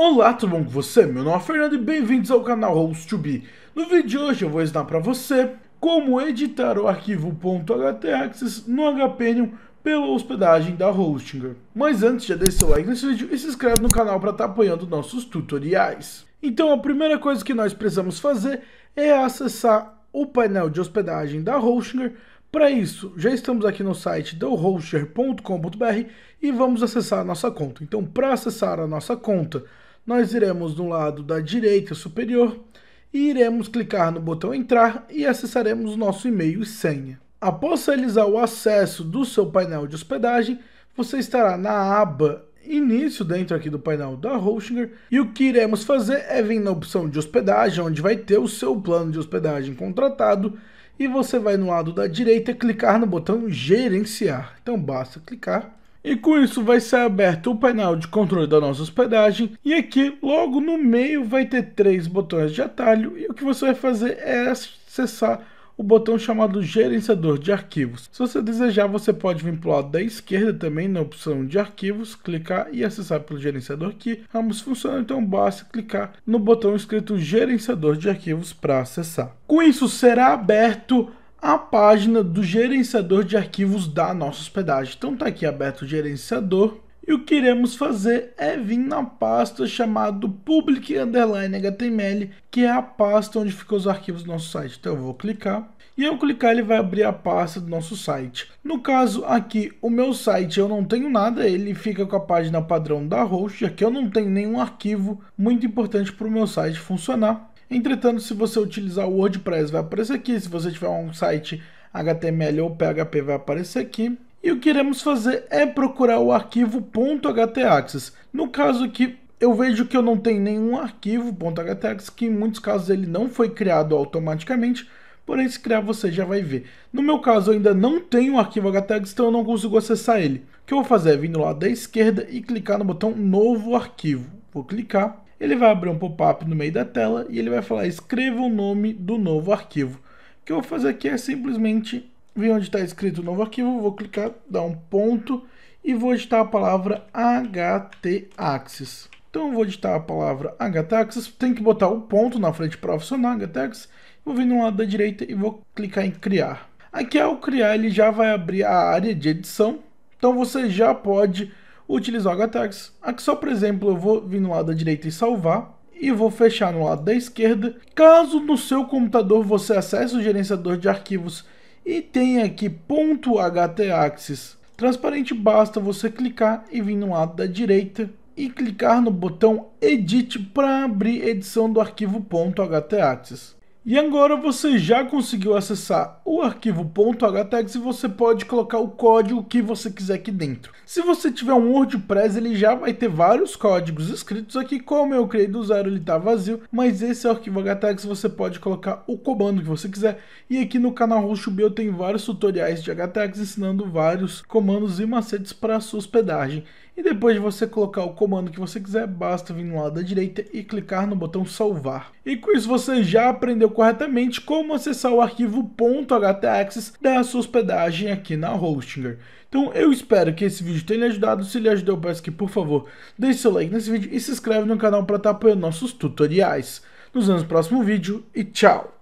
Olá, tudo bom com você? Meu nome é Fernando e bem-vindos ao canal host 2 b No vídeo de hoje eu vou ensinar para você como editar o arquivo .htaccess no HP pela hospedagem da Hostinger. Mas antes, já deixa seu like nesse vídeo e se inscreve no canal para estar tá apoiando nossos tutoriais. Então a primeira coisa que nós precisamos fazer é acessar o painel de hospedagem da Hostinger. Para isso, já estamos aqui no site do hoster.com.br e vamos acessar a nossa conta. Então, para acessar a nossa conta, nós iremos no lado da direita superior e iremos clicar no botão entrar e acessaremos nosso e-mail e senha. Após realizar o acesso do seu painel de hospedagem, você estará na aba início dentro aqui do painel da Hostinger e o que iremos fazer é vir na opção de hospedagem, onde vai ter o seu plano de hospedagem contratado e você vai no lado da direita clicar no botão gerenciar. Então basta clicar e com isso vai ser aberto o painel de controle da nossa hospedagem. E aqui, logo no meio, vai ter três botões de atalho. E o que você vai fazer é acessar o botão chamado gerenciador de arquivos. Se você desejar, você pode vir para o lado da esquerda também na opção de arquivos, clicar e acessar pelo gerenciador aqui. Ambos funcionam, então basta clicar no botão escrito gerenciador de arquivos para acessar. Com isso, será aberto a página do gerenciador de arquivos da nossa hospedagem. Então está aqui aberto o gerenciador e o que iremos fazer é vir na pasta chamada public html, que é a pasta onde ficam os arquivos do nosso site. Então eu vou clicar e ao clicar ele vai abrir a pasta do nosso site. No caso aqui, o meu site eu não tenho nada, ele fica com a página padrão da host, já que eu não tenho nenhum arquivo muito importante para o meu site funcionar. Entretanto, se você utilizar o WordPress, vai aparecer aqui. Se você tiver um site HTML ou PHP, vai aparecer aqui. E o que iremos fazer é procurar o arquivo .htaccess. No caso aqui, eu vejo que eu não tenho nenhum arquivo .htaccess, que em muitos casos ele não foi criado automaticamente, porém se criar você já vai ver. No meu caso, eu ainda não tenho o arquivo htaccess, então eu não consigo acessar ele. O que eu vou fazer é vir no lado da esquerda e clicar no botão Novo Arquivo. Vou clicar ele vai abrir um pop-up no meio da tela e ele vai falar escreva o nome do novo arquivo. O que eu vou fazer aqui é simplesmente vir onde está escrito o novo arquivo, vou clicar, dar um ponto e vou digitar a palavra htaxis. Então eu vou digitar a palavra htaxis, tem que botar o um ponto na frente para funcionar htaxis, vou vir no lado da direita e vou clicar em criar. Aqui ao criar ele já vai abrir a área de edição, então você já pode utilizar o htags. Aqui só, por exemplo, eu vou vir no lado da direita e salvar e vou fechar no lado da esquerda. Caso no seu computador você acesse o gerenciador de arquivos e tenha aqui .htaccess transparente, basta você clicar e vir no lado da direita e clicar no botão Edit para abrir edição do arquivo .htaccess. E agora você já conseguiu acessar o arquivo .htags você pode colocar o código que você quiser aqui dentro. Se você tiver um WordPress, ele já vai ter vários códigos escritos aqui, como eu criei do zero, ele está vazio, mas esse é arquivo htags você pode colocar o comando que você quiser. E aqui no canal RoxoB eu tenho vários tutoriais de htags ensinando vários comandos e macetes para sua hospedagem. E depois de você colocar o comando que você quiser, basta vir no lado da direita e clicar no botão salvar. E com isso você já aprendeu corretamente como acessar o arquivo .htags pagar taxas da sua hospedagem aqui na Hostinger. Então eu espero que esse vídeo tenha lhe ajudado, se lhe ajudou eu peço que por favor deixe seu like nesse vídeo e se inscreve no canal para estar apoiando nossos tutoriais. Nos vemos no próximo vídeo e tchau!